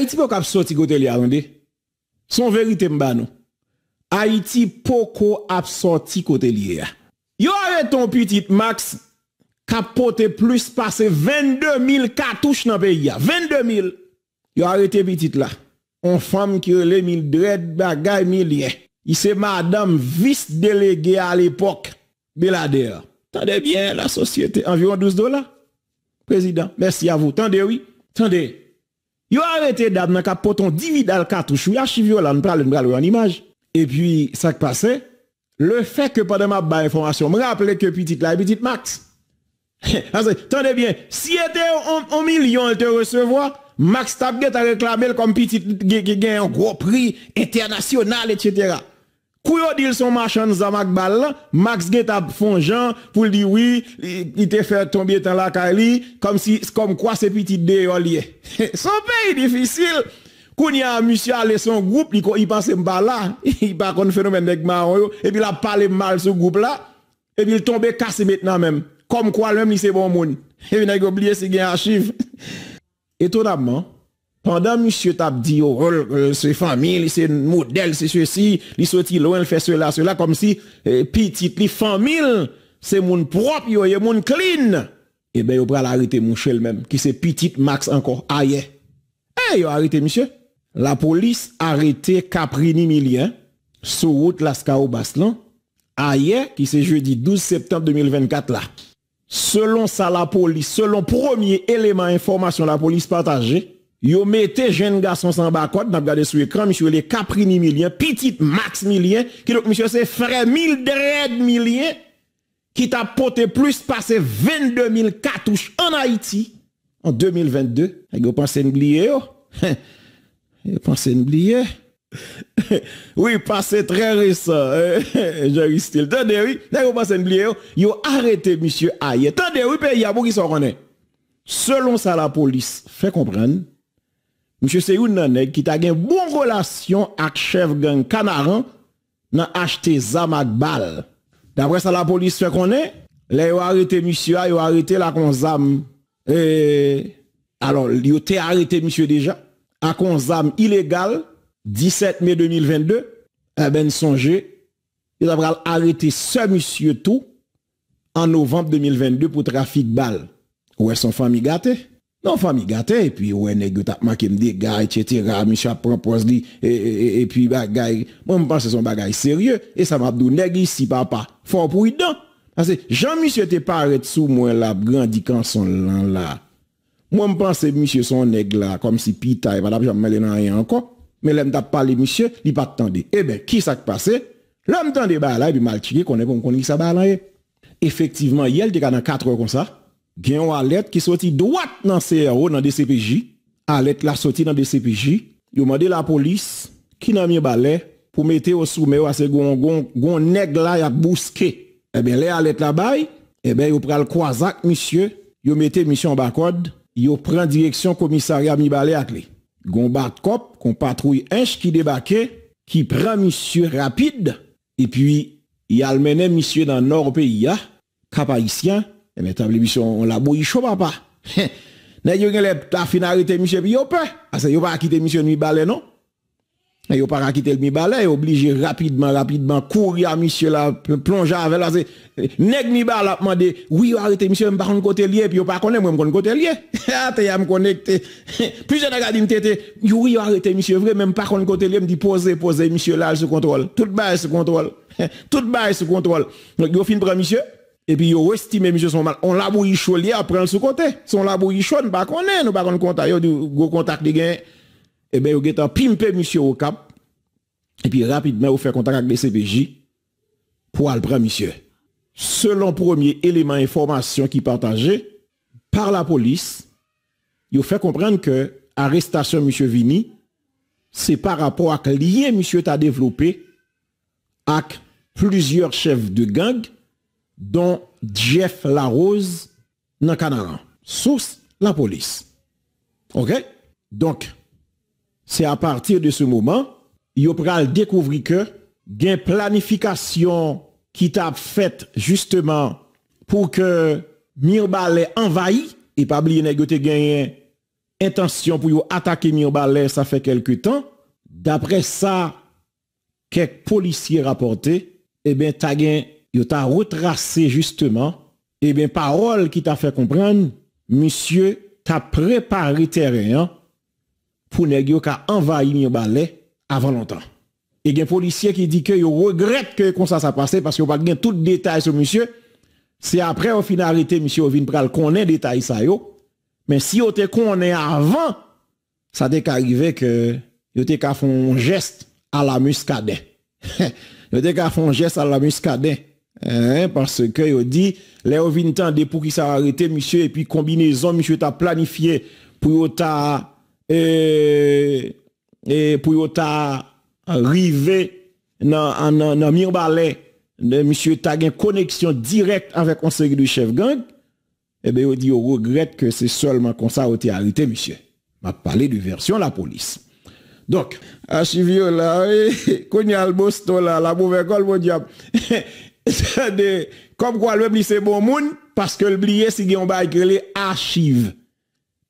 Ha iti pou ka apsorti kote li a ronde? Son verite mba nou. Ha iti pou ko apsorti kote li a. Yo are ton pitit Max ka pote plus pase 22 mil katouche nan peyi a. 22 mil. Yo are te pitit la. On fam ki rele mil dred bagay mil li e. I se madam vis delege a l'epok. Belade ya. Tande bien la sosyete. Environ 12 dola. Prezident, mersi a vou. Tande oui. Tande oui. Yo arrêté d'ab nan kap poton dividal cartouche, ya chivio là, on parle en image. Et puis ça qui passait, le fait que pendant ma ba information, me rappelle que petit, la petite Max. Attendez bien, si était un million elle te recevoir, Max Tabget a réclamé comme petite gagne un gros prix international etc. Quand Kouyo dit son marchand Zamak balle, Max fait font Jean pour lui dire oui, il te fait tomber dans la caille, comme si, comme quoi c'est petit C'est un pays difficile. Quand y a un monsieur allé son groupe, il, passe un pas là, il pas de phénomène avec Maron, et puis il a parlé mal ce groupe là, et puis il tombé cassé maintenant même. Comme quoi lui-même, il s'est bon monde. Et puis il a oublié ce ses archives. Étonnamment, pendant monsieur Tab dit oh, oh, euh, c'est famille c'est modèle c'est ceci il sortit loin il fait cela cela comme si euh, petite les famille c'est mon propre yo mon clean Eh ben il va arrêter mon chel même qui c'est petite max encore Aïe. Eh, il a arrêté monsieur la police a arrêté Caprini Milien hein, sur route Lascao Baslan hier, qui c'est jeudi 12 septembre 2024 là selon ça la police selon premier élément d'information, la police partagée Yo mette jen gason san bakot, nap gade sou ekran, mishwe le kaprini milyen, pitit max milyen, ki lòk mishwe se fre mil dred milyen, ki ta pote plus pase 22 mil katouche an Haiti, an 2022. Ayo panse n'bliye yo. Ayo panse n'bliye. Ou yi pase tre risa. Jè yi stil. Tande wii, ayo panse n'bliye yo, yo arete mishwe aye. Tande wii pe yi abou ki son kone. Selon sa la polis, fe komprenne, Monsye Seyoun nan e, ki ta gen bon relasyon ak chev gen kanaran, nan achte zam ak bal. Dapre sa la polis fe konen, le yo arete monsye a, yo arete la kon zam. Eee, alon, yo te arete monsye deja, a kon zam ilegal, 17 me 2022, e ben sonje, yo sa pral arete se monsye tou, an novembe 2022 pou trafik bal. Ou e son fami gate? Don fami gate, epi we negyo tap makim de gaye, tjetera, misyo apropos li, epi bagay, mwen mpansè son bagay serye, e sa mabdou negli si papa. Fon pou idan. Asè, jan misyo te pare tsu mwen la, brandi kan son lan la. Mwen mpansè misyo son negla, kom si pita e vada pou jan mwen le nan yankon, me lem tap pale misyo, li pat tande. Ebe, ki sak pase? Lem tande balay, bi malchike, konen pou mkonen ki sa balay. Efektivman, yel te kada 4 re kon sa. gen yon alet ki soti doat nan CRO nan DCPJ, alet la soti nan DCPJ, yon mwade la polis ki nan mi balè pou mette yo soume yo a se goun neg la yak bouske. Ebe, eh le alet la bay, ebe, eh yon prel kwa zak misye, yon mette misyon bakod, yon pren direksyon komisaria mi balè ak le. Gon bat kop, kon patrouye enj ki debake, ki pren misye rapide, e pi yal mene misye nan nor peyi ya, kapayisyen, Et eh, mais l'émission, on l'a bouilli chaud, papa. N'a yo gen lep ta fin arrêté monsieur puis yo peur. Parce yo pas quitter monsieur mi balai non. Et yo pas quitté le mi balai, obligé rapidement rapidement courir à monsieur là, plonger avec la nèg mi balai a demandé oui arrêté monsieur m'pa kon côté lié puis yo pas connaît moi kon côté lié. Ah t'es me Plusieurs d'entre dit m'tété oui arrêté monsieur vrai même pas kon côté lié me dit posez, posez, monsieur là sous contrôle. Tout bail sous contrôle. Tout bail sous contrôle. Donc yo fin prend monsieur epi yo estime msye son mal, on labou yi chou li apren sou kontè, son labou yi chou, nou bakonnen, nou bakon konta yo, nou go kontak li gen, eh epi yo getan pimpe msye okap, epi rapidmen yo fè kontak ak de CPJ, pou alpren msye. Selon premier elemen informasyon ki partaje, par la polis, yo fè kompren ke, arrestasyon msye vini, se par rapport ak liye msye ta devlopè, ak plizye chev de geng, Don Jeff Larose nan kanalan. Sous la polis. Ok? Donk, se a partir de se mouman, yo pral dekouvri ke gen planifikasyon ki ta fèt justement pou ke Mirbalè envayi e pa bli yon e go te genyen intasyon pou yo atake Mirbalè sa fè kelke tan. Dapre sa, kek polisye raporté, e eh ben ta gen il t'a retracé justement, et eh bien parole qui t'a fait comprendre, monsieur t'a préparé terrain hein, pour qu'il ait envahi mon balai avant longtemps. Et eh un policier qui dit que regrette que ça s'est passé parce qu'on pas gain tout détail sur monsieur. C'est après au finalité monsieur Qu'on ait connaît détail ça Mais si on qu'on est avant, ça t'est arrivé que a était un geste à la muscadet. Il a qu'à un geste à la muscadet Eh, parce que yo di, le yo vin tan depou ki sa arite, misye, epi kombinezon, misye, ta planifiye pou yo ta eee... Euh, pou yo ta rive nan mirbalè de misye ta gen koneksyon direkte avè konserri di chef gang, ebe eh yo di yo regrette ke se solman konserri ti arite, misye. Ma pale di versyon la polis. Donk, a chivyo la, eh, konyal bosto la, la mouvekol moun diyab, eh, eh, Sade, kom kwa lwep li se bon moun, paske lbliye si gen yon ba ekrele archiv.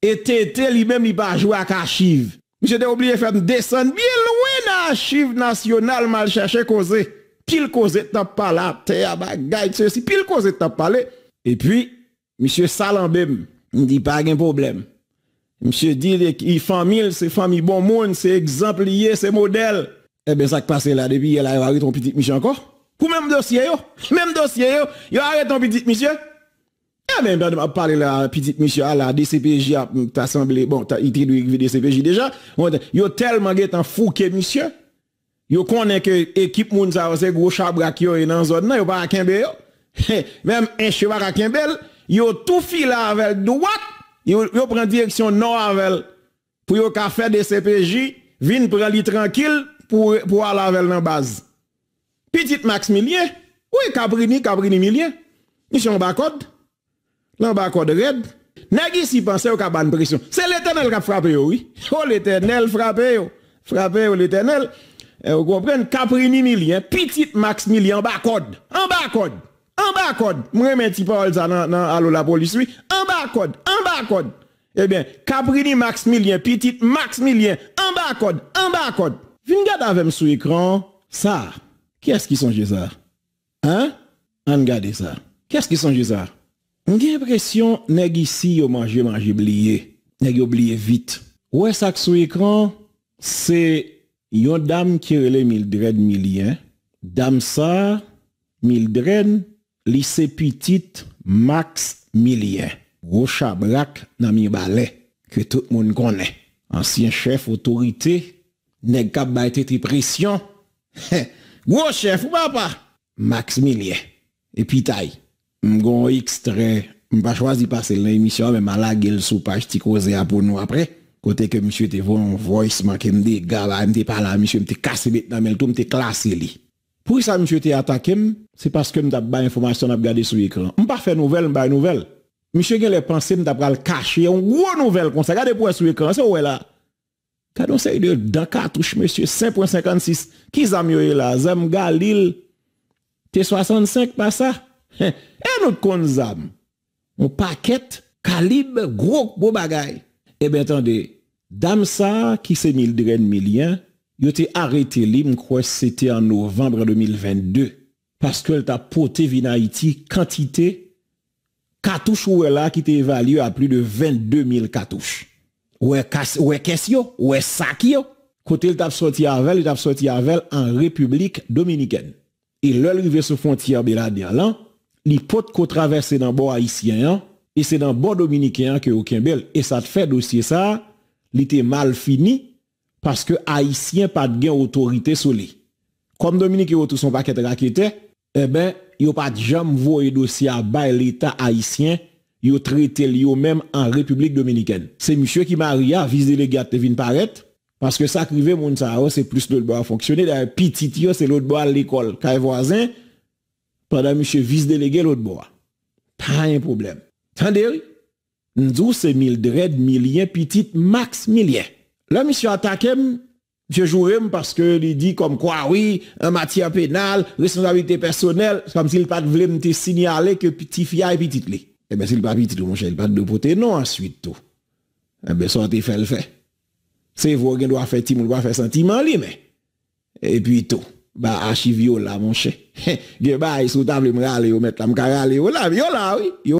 E te te li bem li ba jwa ak archiv. Mise de obliye fèm desen, biye lwen archiv nasyonal mal chache koze. Pil koze tanp pale, te ya bagay te si pil koze tanp pale. E pi, misye salan bem, ni di pa gen problem. Mise di de ki famil, se fami bon moun, se exempliye, se model. Ebe sa kpase la, depi yel a yawari ton pitik misi anko? pou mèm dosye yo, mèm dosye yo, yo are ton piti misye, ya mèm dan mèm ap pale la piti misye, a la DCPJ ap, mèm ta asemble, bon, ta itidou yikvi DCPJ deja, bon, yo telman ge tan fouke misye, yo konen ke ekip moun sa vose grochabra ki yo yon an zon nan, yo pa akimbe yo, mèm encheva akimbel, yo toufi la avel, do wak, yo pren direksyon non avel, pou yo ka fè DCPJ, vin pre li tranquil pou al avel nan bazı. Petit Maks Milyen, ou e Kaprini, Kaprini Milyen? Ni se yon bakod? Lan bakod red? Nagi si panse ou ka ban presyon? Se l'Etenel ka frape yo, ou oh, l'Etenel frape yo? Oh. Frape yo oh, l'Etenel, eh, ou go pren Kaprini Milyen, Petit Maks Milyen, an bakod? An bakod? An bakod? Mwen men ti pa ol za nan alo la poliswi? An bakod? An bakod? E eh ben, Kaprini Maks Milyen, Petit Maks Milyen, an bakod? An bakod? Vin gade avem sou ekran, sa... Kè s ki sonje sa? An? An gade sa? Kè s ki sonje sa? M gen presyon neg isi yo manje manje bliye. Neg yo bliye vit. Ou esak sou ekran, se yon dam kirele mildred milyen, dam sa mildred lise pitit max milyen. Rocha blak nan mi balè, kwe tout moun konè. Ansyen chef otorite, neg kap bayte tri presyon. Gros chef papa? Max Millier. Et puis taille. M'gon extrait. M'pas choisi passer l'émission, mais m'a lagué le soupage t'y causé pour nous après. Côté que monsieur te voit un voice, ma kem de gala, pas là, monsieur m'était cassé maintenant, mais le tout m'te classé Pourquoi Pour ça, monsieur te attaqué, c'est parce que m'tap pas information à regarder sur l'écran. pas fait nouvelle, m'pas nouvelle. Monsieur gen les pensées pas le cacher, un gros nouvelle, qu'on s'agade pour sur l'écran, c'est ouais là. Kadon se yi de dan katouche, monsye, 5.56, ki zam yoye la? Zam galil, te 65 pa sa? En nou kon zam, moun paket, kalib, grok, bo bagay. Ebe, tande, dam sa, ki se mil dren milyen, yote arete li, mkwes se te an novembre 2022. Paske el ta pote vinay ti, kantite, katouche yoye la ki te evalye a pli de 22.000 katouche. Ou e kes yo, ou e sak yo, kote l tap soti avel, l tap soti avel an republik dominiken. E l lrive sou fontyer be la diya lan, li pot ko travesse nan bon Haitien yan, e se nan bon Dominiken yan ki yo ken bel. E sa te fe dosye sa, li te mal fini, paske Haitien pat gen otorite sou li. Kom Dominiken yo tou son paket rakete, e eh ben, yo pat jam vou e dosye a bay l eta Haitien yo trete li yo menm an Republik Dominiken. Se msye ki maria, ah, viz delege at te vin paret, paske sakrive moun sa o, oh, se plus l'otbo a fonksyonne, da pitit yo oh, se l'otbo a l'ekol, kaj vwazen, padan msye viz delege l'otbo a. Ta yon problem. Tandir, nzou se mil dred, milyen, pitit, maks milyen. La msye atakem, msye jou rem, paske li di kom kwa wii, an matya penal, resonsabilite personel, kom si l pat vle mte sinyalè ke pitit fya e pitit li. Ebe si l pa piti tou monshe, l pa dupote nan aswit tou. Ebe son te fel fe. Se vwo gen do a fe tim, moun do a fe senti man li me. E pi tou, ba ashi viol la monshe. Ge ba yi sou tabli mral yo met la mka ral yo la, yo la wii.